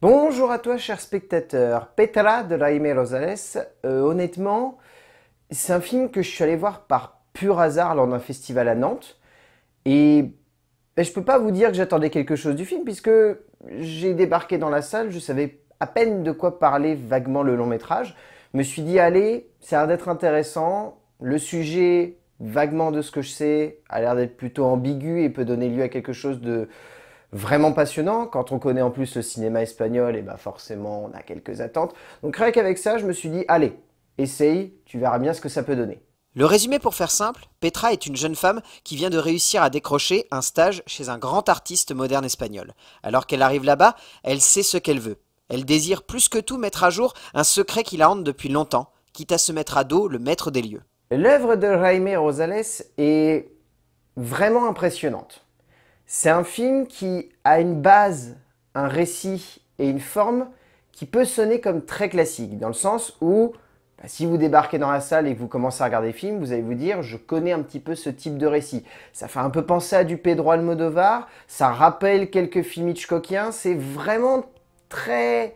Bonjour à toi, cher spectateur. Petra de Jaime Rosales. Euh, honnêtement, c'est un film que je suis allé voir par pur hasard lors d'un festival à Nantes. Et ben, je peux pas vous dire que j'attendais quelque chose du film, puisque j'ai débarqué dans la salle, je savais à peine de quoi parler vaguement le long métrage. me suis dit, allez, ça a l'air d'être intéressant. Le sujet, vaguement de ce que je sais, a l'air d'être plutôt ambigu et peut donner lieu à quelque chose de, vraiment passionnant. Quand on connaît en plus le cinéma espagnol, et eh bah ben, forcément, on a quelques attentes. Donc rien qu'avec ça, je me suis dit, allez, essaye, tu verras bien ce que ça peut donner. Le résumé pour faire simple, Petra est une jeune femme qui vient de réussir à décrocher un stage chez un grand artiste moderne espagnol. Alors qu'elle arrive là-bas, elle sait ce qu'elle veut. Elle désire plus que tout mettre à jour un secret qui la hante depuis longtemps, quitte à se mettre à dos le maître des lieux. L'œuvre de Jaime Rosales est vraiment impressionnante. C'est un film qui a une base, un récit et une forme qui peut sonner comme très classique, dans le sens où bah, si vous débarquez dans la salle et que vous commencez à regarder le film, vous allez vous dire je connais un petit peu ce type de récit. Ça fait un peu penser à du Pedro Almodovar, ça rappelle quelques films Hitchcockiens, c'est vraiment très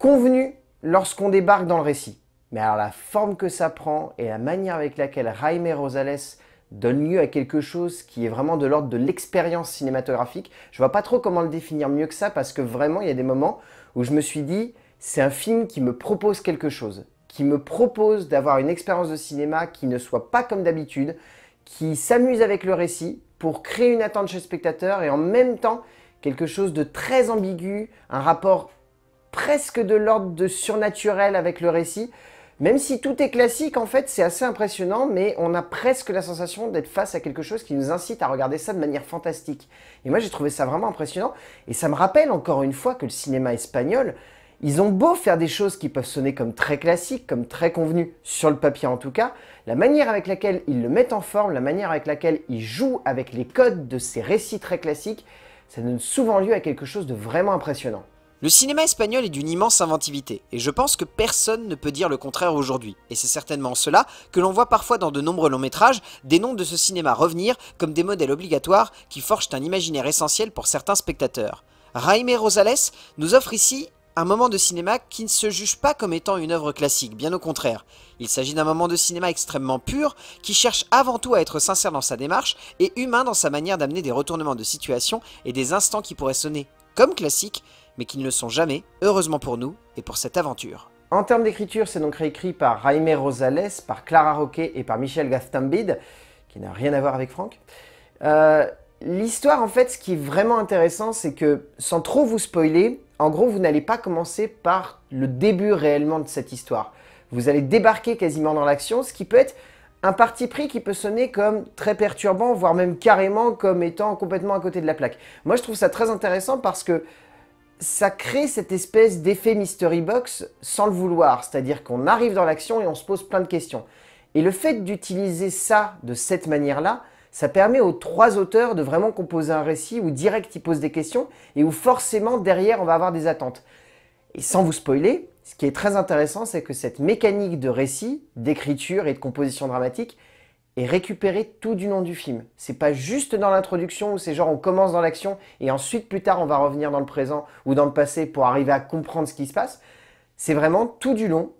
convenu lorsqu'on débarque dans le récit. Mais alors la forme que ça prend et la manière avec laquelle Jaime Rosales donne lieu à quelque chose qui est vraiment de l'ordre de l'expérience cinématographique. Je vois pas trop comment le définir mieux que ça parce que vraiment il y a des moments où je me suis dit c'est un film qui me propose quelque chose, qui me propose d'avoir une expérience de cinéma qui ne soit pas comme d'habitude, qui s'amuse avec le récit pour créer une attente chez le spectateur et en même temps quelque chose de très ambigu, un rapport presque de l'ordre de surnaturel avec le récit. Même si tout est classique, en fait, c'est assez impressionnant, mais on a presque la sensation d'être face à quelque chose qui nous incite à regarder ça de manière fantastique. Et moi, j'ai trouvé ça vraiment impressionnant. Et ça me rappelle encore une fois que le cinéma espagnol, ils ont beau faire des choses qui peuvent sonner comme très classiques, comme très convenues, sur le papier en tout cas, la manière avec laquelle ils le mettent en forme, la manière avec laquelle ils jouent avec les codes de ces récits très classiques, ça donne souvent lieu à quelque chose de vraiment impressionnant. Le cinéma espagnol est d'une immense inventivité, et je pense que personne ne peut dire le contraire aujourd'hui. Et c'est certainement cela que l'on voit parfois dans de nombreux longs métrages des noms de ce cinéma revenir comme des modèles obligatoires qui forgent un imaginaire essentiel pour certains spectateurs. Jaime Rosales nous offre ici un moment de cinéma qui ne se juge pas comme étant une œuvre classique, bien au contraire. Il s'agit d'un moment de cinéma extrêmement pur, qui cherche avant tout à être sincère dans sa démarche et humain dans sa manière d'amener des retournements de situation et des instants qui pourraient sonner comme classiques, mais qui ne le sont jamais, heureusement pour nous et pour cette aventure. En termes d'écriture, c'est donc réécrit par Jaime Rosales, par Clara Roquet et par Michel Gastambide, qui n'a rien à voir avec Franck. Euh, l'histoire, en fait, ce qui est vraiment intéressant, c'est que, sans trop vous spoiler, en gros, vous n'allez pas commencer par le début réellement de cette histoire. Vous allez débarquer quasiment dans l'action, ce qui peut être un parti pris qui peut sonner comme très perturbant, voire même carrément comme étant complètement à côté de la plaque. Moi, je trouve ça très intéressant parce que ça crée cette espèce d'effet mystery box sans le vouloir, c'est-à-dire qu'on arrive dans l'action et on se pose plein de questions. Et le fait d'utiliser ça de cette manière-là, ça permet aux trois auteurs de vraiment composer un récit où direct ils posent des questions et où forcément derrière on va avoir des attentes. Et sans vous spoiler, ce qui est très intéressant, c'est que cette mécanique de récit, d'écriture et de composition dramatique, et récupérer tout du long du film. C'est pas juste dans l'introduction où c'est genre on commence dans l'action et ensuite plus tard on va revenir dans le présent ou dans le passé pour arriver à comprendre ce qui se passe. C'est vraiment tout du long.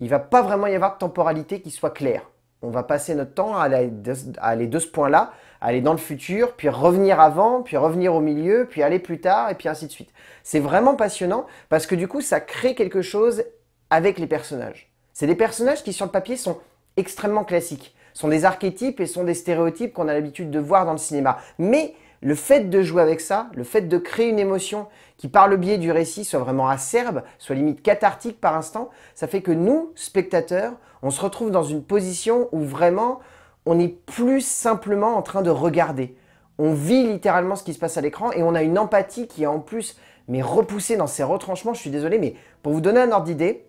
Il va pas vraiment y avoir de temporalité qui soit claire. On va passer notre temps à aller de, à aller de ce point-là, aller dans le futur, puis revenir avant, puis revenir au milieu, puis aller plus tard, et puis ainsi de suite. C'est vraiment passionnant parce que du coup, ça crée quelque chose avec les personnages. C'est des personnages qui sur le papier sont extrêmement classiques sont des archétypes et sont des stéréotypes qu'on a l'habitude de voir dans le cinéma. Mais le fait de jouer avec ça, le fait de créer une émotion qui par le biais du récit soit vraiment acerbe, soit limite cathartique par instant, ça fait que nous, spectateurs, on se retrouve dans une position où vraiment on n'est plus simplement en train de regarder. On vit littéralement ce qui se passe à l'écran et on a une empathie qui est en plus mais repoussée dans ses retranchements, je suis désolé, mais pour vous donner un ordre d'idée,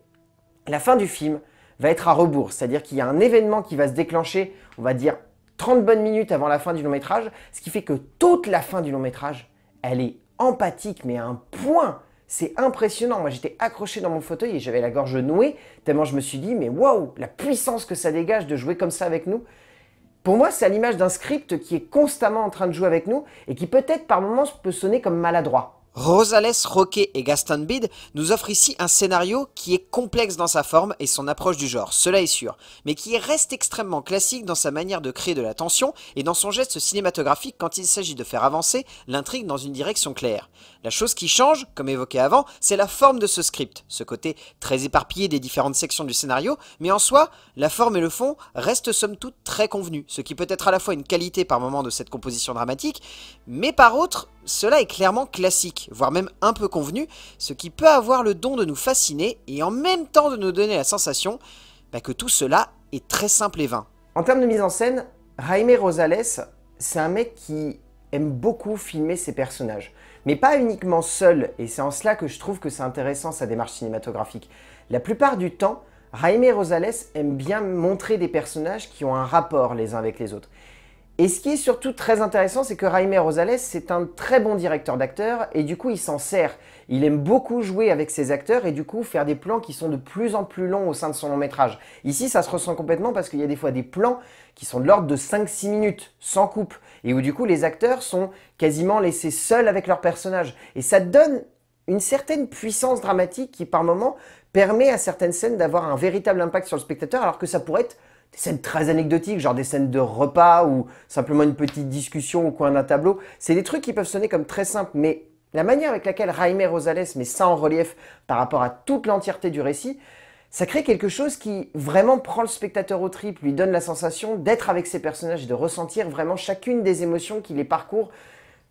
la fin du film, va être à rebours. C'est-à-dire qu'il y a un événement qui va se déclencher, on va dire 30 bonnes minutes avant la fin du long métrage, ce qui fait que toute la fin du long métrage, elle est empathique, mais à un point. C'est impressionnant. Moi, j'étais accroché dans mon fauteuil et j'avais la gorge nouée, tellement je me suis dit, mais waouh, la puissance que ça dégage de jouer comme ça avec nous. Pour moi, c'est à l'image d'un script qui est constamment en train de jouer avec nous et qui peut-être par moments peut sonner comme maladroit. Rosales, Roquet et Gaston Bide nous offrent ici un scénario qui est complexe dans sa forme et son approche du genre, cela est sûr, mais qui reste extrêmement classique dans sa manière de créer de la tension et dans son geste cinématographique quand il s'agit de faire avancer l'intrigue dans une direction claire. La chose qui change, comme évoqué avant, c'est la forme de ce script, ce côté très éparpillé des différentes sections du scénario, mais en soi, la forme et le fond restent somme toute très convenus, ce qui peut être à la fois une qualité par moment de cette composition dramatique, mais par autre, cela est clairement classique, voire même un peu convenu, ce qui peut avoir le don de nous fasciner et en même temps de nous donner la sensation bah, que tout cela est très simple et vain. En termes de mise en scène, Jaime Rosales, c'est un mec qui aime beaucoup filmer ses personnages, mais pas uniquement seul, et c'est en cela que je trouve que c'est intéressant sa démarche cinématographique. La plupart du temps, Jaime Rosales aime bien montrer des personnages qui ont un rapport les uns avec les autres. Et ce qui est surtout très intéressant, c'est que Jaime Rosales, c'est un très bon directeur d'acteurs et du coup, il s'en sert. Il aime beaucoup jouer avec ses acteurs et du coup, faire des plans qui sont de plus en plus longs au sein de son long métrage. Ici, ça se ressent complètement parce qu'il y a des fois des plans qui sont de l'ordre de 5-6 minutes, sans coupe, et où du coup, les acteurs sont quasiment laissés seuls avec leur personnage. Et ça donne une certaine puissance dramatique qui, par moments, permet à certaines scènes d'avoir un véritable impact sur le spectateur alors que ça pourrait être des scènes très anecdotiques, genre des scènes de repas ou simplement une petite discussion au coin d'un tableau. C'est des trucs qui peuvent sonner comme très simples, mais la manière avec laquelle Jaime Rosales met ça en relief par rapport à toute l'entièreté du récit, ça crée quelque chose qui vraiment prend le spectateur au trip, lui donne la sensation d'être avec ses personnages et de ressentir vraiment chacune des émotions qui les parcourent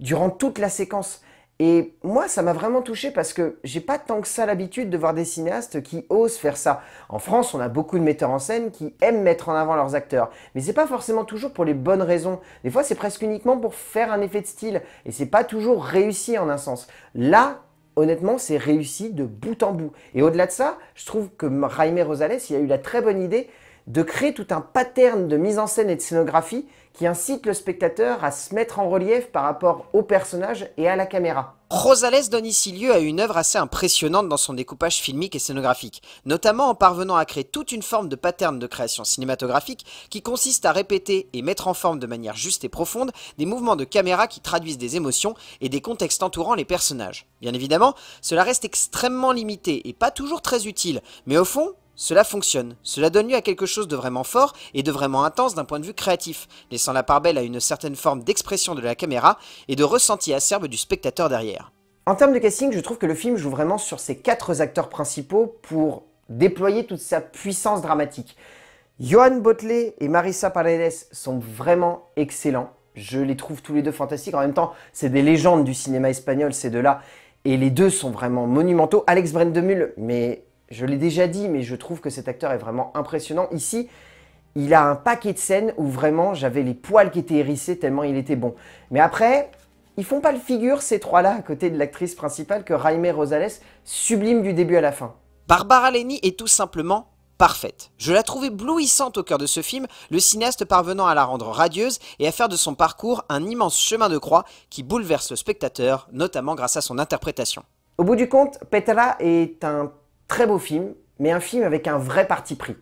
durant toute la séquence. Et moi, ça m'a vraiment touché parce que j'ai pas tant que ça l'habitude de voir des cinéastes qui osent faire ça. En France, on a beaucoup de metteurs en scène qui aiment mettre en avant leurs acteurs, mais c'est pas forcément toujours pour les bonnes raisons. Des fois, c'est presque uniquement pour faire un effet de style et c'est pas toujours réussi en un sens. Là, honnêtement, c'est réussi de bout en bout. Et au-delà de ça, je trouve que Jaime Rosales, il a eu la très bonne idée de créer tout un pattern de mise en scène et de scénographie qui incite le spectateur à se mettre en relief par rapport au personnage et à la caméra. Rosales donne ici lieu à une œuvre assez impressionnante dans son découpage filmique et scénographique, notamment en parvenant à créer toute une forme de pattern de création cinématographique qui consiste à répéter et mettre en forme de manière juste et profonde des mouvements de caméra qui traduisent des émotions et des contextes entourant les personnages. Bien évidemment, cela reste extrêmement limité et pas toujours très utile, mais au fond, cela fonctionne, cela donne lieu à quelque chose de vraiment fort et de vraiment intense d'un point de vue créatif, laissant la part belle à une certaine forme d'expression de la caméra et de ressenti acerbe du spectateur derrière. En termes de casting, je trouve que le film joue vraiment sur ses quatre acteurs principaux pour déployer toute sa puissance dramatique. Johan Botley et Marissa Paredes sont vraiment excellents. Je les trouve tous les deux fantastiques. En même temps, c'est des légendes du cinéma espagnol, ces deux-là. Et les deux sont vraiment monumentaux. Alex Brendemul, mais je l'ai déjà dit, mais je trouve que cet acteur est vraiment impressionnant. Ici, il a un paquet de scènes où vraiment j'avais les poils qui étaient hérissés tellement il était bon. Mais après, ils font pas le figure ces trois-là à côté de l'actrice principale que Jaime Rosales sublime du début à la fin. Barbara Leni est tout simplement parfaite. Je la trouve éblouissante au cœur de ce film, le cinéaste parvenant à la rendre radieuse et à faire de son parcours un immense chemin de croix qui bouleverse le spectateur, notamment grâce à son interprétation. Au bout du compte, Petra est un Très beau film, mais un film avec un vrai parti pris.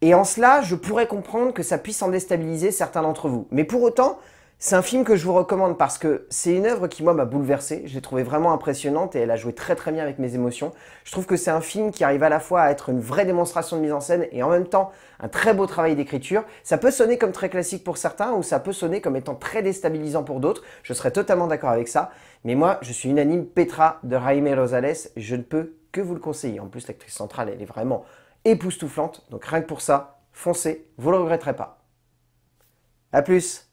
Et en cela, je pourrais comprendre que ça puisse en déstabiliser certains d'entre vous. Mais pour autant, c'est un film que je vous recommande parce que c'est une œuvre qui, moi, m'a bouleversé. Je l'ai trouvée vraiment impressionnante et elle a joué très très bien avec mes émotions. Je trouve que c'est un film qui arrive à la fois à être une vraie démonstration de mise en scène et en même temps un très beau travail d'écriture. Ça peut sonner comme très classique pour certains ou ça peut sonner comme étant très déstabilisant pour d'autres. Je serais totalement d'accord avec ça. Mais moi, je suis unanime Petra de Jaime Rosales. Je ne peux que vous le conseillez. En plus, l'actrice centrale, elle est vraiment époustouflante. Donc rien que pour ça, foncez, vous ne le regretterez pas. A plus